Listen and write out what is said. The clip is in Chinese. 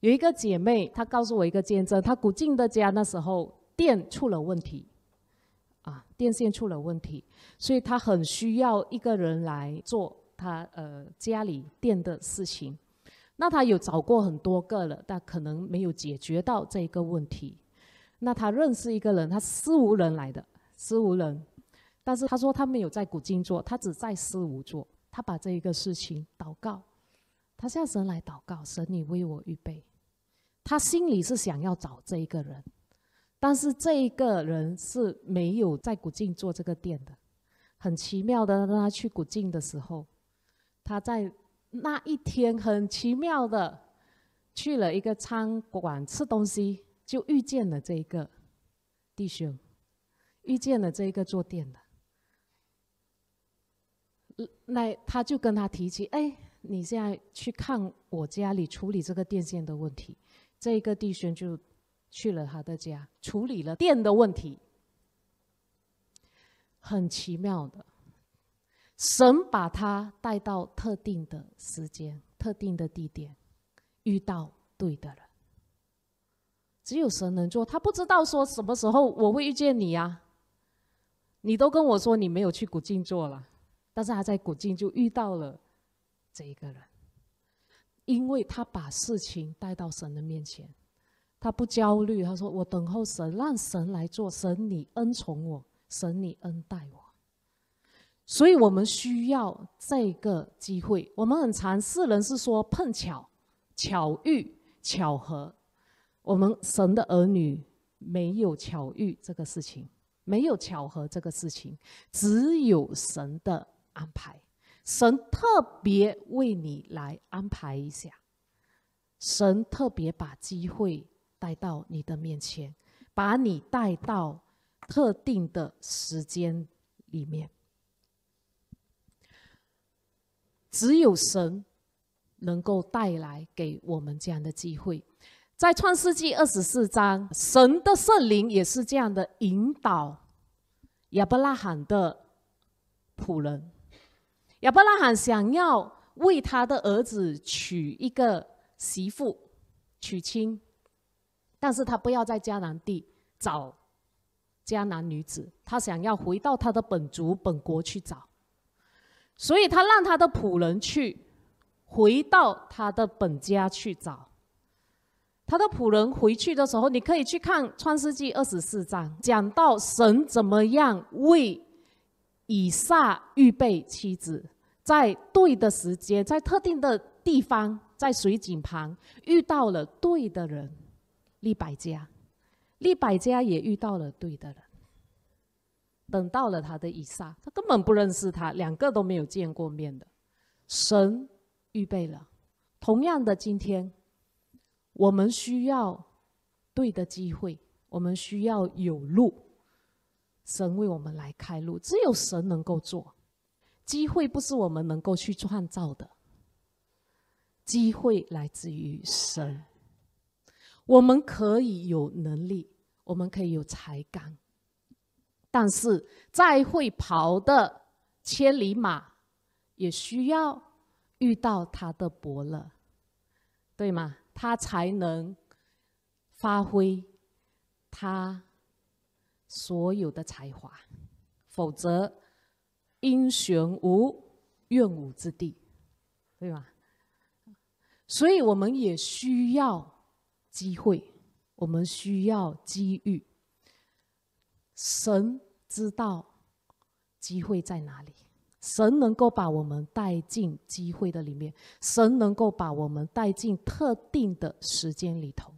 有一个姐妹，她告诉我一个见证，她古晋的家那时候电出了问题，啊，电线出了问题，所以她很需要一个人来做她呃家里电的事情。那她有找过很多个了，但可能没有解决到这一个问题。那她认识一个人，他是无人来的，是无人，但是他说他没有在古晋做，他只在斯无做。他把这一个事情祷告。他向神来祷告：“神，你为我预备。”他心里是想要找这一个人，但是这一个人是没有在古晋做这个店的。很奇妙的，让他去古晋的时候，他在那一天很奇妙的去了一个餐馆吃东西，就遇见了这一个弟兄，遇见了这一个做店的。那他就跟他提起：“哎。”你现在去看我家里处理这个电线的问题，这一个弟兄就去了他的家处理了电的问题，很奇妙的。神把他带到特定的时间、特定的地点，遇到对的人。只有神能做，他不知道说什么时候我会遇见你呀。你都跟我说你没有去古晋做了，但是他在古晋就遇到了。这一个人，因为他把事情带到神的面前，他不焦虑。他说：“我等候神，让神来做神，你恩宠我，神你恩待我。”所以，我们需要这个机会。我们很常世人是说碰巧、巧遇、巧合。我们神的儿女没有巧遇这个事情，没有巧合这个事情，只有神的安排。神特别为你来安排一下，神特别把机会带到你的面前，把你带到特定的时间里面。只有神能够带来给我们这样的机会，在创世纪二十四章，神的圣灵也是这样的引导亚伯拉罕的仆人。亚伯拉罕想要为他的儿子娶一个媳妇，娶亲，但是他不要在迦南地找迦南女子，他想要回到他的本族本国去找，所以他让他的仆人去回到他的本家去找。他的仆人回去的时候，你可以去看《创世纪》二十四章，讲到神怎么样为。以撒预备妻子，在对的时间，在特定的地方，在水井旁遇到了对的人，利百家，利百家也遇到了对的人，等到了他的以撒，他根本不认识他，两个都没有见过面的，神预备了，同样的今天，我们需要对的机会，我们需要有路。神为我们来开路，只有神能够做。机会不是我们能够去创造的，机会来自于神。我们可以有能力，我们可以有才干，但是再会跑的千里马，也需要遇到他的伯乐，对吗？他才能发挥他。所有的才华，否则英雄无用武之地，对吧？所以我们也需要机会，我们需要机遇。神知道机会在哪里，神能够把我们带进机会的里面，神能够把我们带进特定的时间里头。